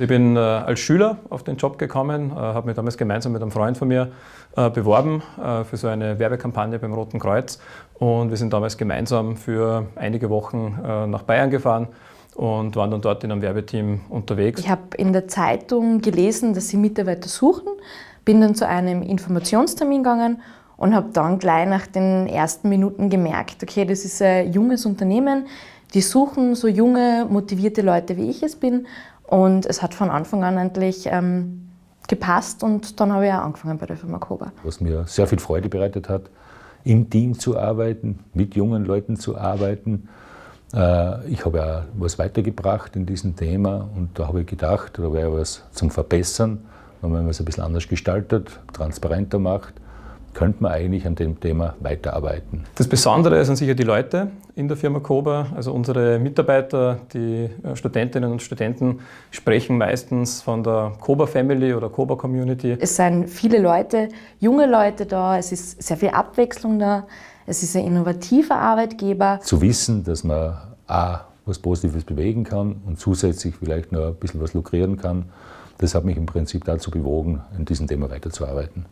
Ich bin äh, als Schüler auf den Job gekommen, äh, habe mich damals gemeinsam mit einem Freund von mir äh, beworben äh, für so eine Werbekampagne beim Roten Kreuz. Und wir sind damals gemeinsam für einige Wochen äh, nach Bayern gefahren und waren dann dort in einem Werbeteam unterwegs. Ich habe in der Zeitung gelesen, dass sie Mitarbeiter suchen, bin dann zu einem Informationstermin gegangen und habe dann gleich nach den ersten Minuten gemerkt, okay, das ist ein junges Unternehmen, die suchen so junge, motivierte Leute, wie ich es bin. Und es hat von Anfang an eigentlich ähm, gepasst und dann habe ich auch angefangen bei der Firma Koba. Was mir sehr viel Freude bereitet hat, im Team zu arbeiten, mit jungen Leuten zu arbeiten. Äh, ich habe ja was weitergebracht in diesem Thema und da habe ich gedacht, da wäre was zum Verbessern, wenn man es ein bisschen anders gestaltet, transparenter macht könnte man eigentlich an dem Thema weiterarbeiten. Das Besondere sind sicher die Leute in der Firma Koba, also unsere Mitarbeiter, die äh, Studentinnen und Studenten sprechen meistens von der Koba Family oder Koba Community. Es sind viele Leute, junge Leute da, es ist sehr viel Abwechslung da, es ist ein innovativer Arbeitgeber. Zu wissen, dass man A, was Positives bewegen kann und zusätzlich vielleicht noch ein bisschen was lukrieren kann, das hat mich im Prinzip dazu bewogen, an diesem Thema weiterzuarbeiten.